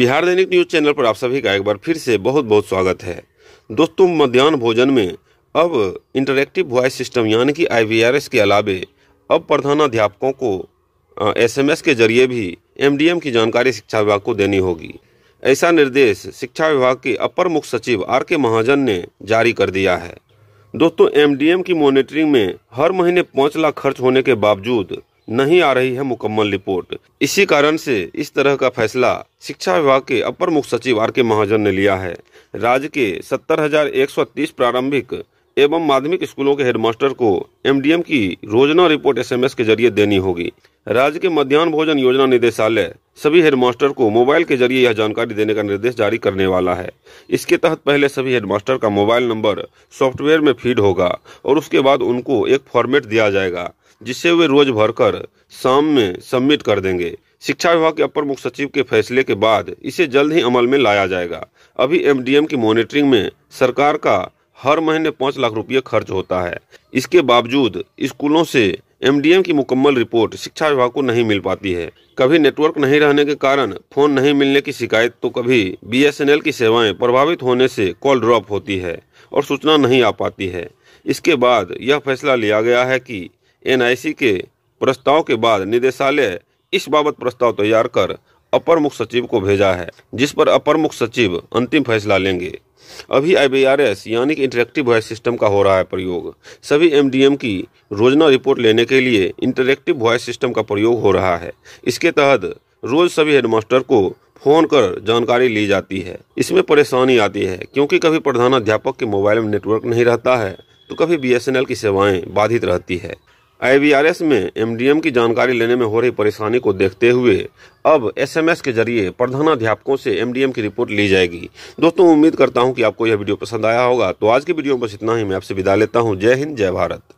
बिहार दैनिक news channel पर आप सभी का एक बार फिर से बहुत बहुत स्वागत है दोस्तों मध्यान्ह भोजन में अब इंटरेक्टिव वॉइस सिस्टम यानी कि आई के अलावे अब प्रधानाध्यापकों को एसएमएस के जरिए भी एमडीएम की जानकारी शिक्षा विभाग को देनी होगी ऐसा निर्देश शिक्षा विभाग के अपर मुख्य सचिव आर के महाजन ने जारी कर दिया है दोस्तों एम की मॉनिटरिंग में हर महीने पाँच लाख खर्च होने के बावजूद नहीं आ रही है मुकम्मल रिपोर्ट इसी कारण से इस तरह का फैसला शिक्षा विभाग के अपर मुख्य सचिव आर के महाजन ने लिया है राज्य के सत्तर हजार एक सौ तीस प्रारंभिक एवं माध्यमिक स्कूलों के हेडमास्टर को एमडीएम की रोजना रिपोर्ट एसएमएस के जरिए देनी होगी राज्य के मध्यान्ह भोजन योजना निदेशालय सभी हेडमास्टर को मोबाइल के जरिए यह जानकारी देने का निर्देश जारी करने वाला है इसके तहत पहले सभी हेडमास्टर का मोबाइल नंबर सॉफ्टवेयर में फीड होगा और उसके बाद उनको एक फॉर्मेट दिया जाएगा जिसे वे रोज भरकर शाम में सबमिट कर देंगे शिक्षा विभाग के अपर मुख्य सचिव के फैसले के बाद इसे जल्द ही अमल में लाया जाएगा अभी एमडीएम की मॉनिटरिंग में सरकार का हर महीने पाँच लाख रुपये खर्च होता है इसके बावजूद स्कूलों से एमडीएम की मुकम्मल रिपोर्ट शिक्षा विभाग को नहीं मिल पाती है कभी नेटवर्क नहीं रहने के कारण फोन नहीं मिलने की शिकायत तो कभी बीएसएनएल की सेवाएं प्रभावित होने से कॉल ड्रॉप होती है और सूचना नहीं आ पाती है इसके बाद यह फैसला लिया गया है कि एनआईसी के प्रस्ताव के बाद निदेशालय इस बाबत प्रस्ताव तैयार कर अपर मुख्य सचिव को भेजा है जिस पर अपर मुख्य सचिव अंतिम फैसला लेंगे अभी आईबीआरएस यानी कि इंटरेक्टिव वॉइस सिस्टम का हो रहा है प्रयोग सभी एमडीएम की रोजाना रिपोर्ट लेने के लिए इंटरेक्टिव वॉइस सिस्टम का प्रयोग हो रहा है इसके तहत रोज सभी हेडमास्टर को फोन कर जानकारी ली जाती है इसमें परेशानी आती है क्योंकि कभी प्रधानाध्यापक के मोबाइल में नेटवर्क नहीं रहता है तो कभी बी की सेवाएं बाधित रहती है आईवीआरएस में एमडीएम की जानकारी लेने में हो रही परेशानी को देखते हुए अब एसएमएस के जरिए प्रधानाध्यापकों से एमडीएम की रिपोर्ट ली जाएगी दोस्तों उम्मीद करता हूं कि आपको यह वीडियो पसंद आया होगा तो आज की वीडियो में बस इतना ही मैं आपसे विदा लेता हूं जय हिंद जय भारत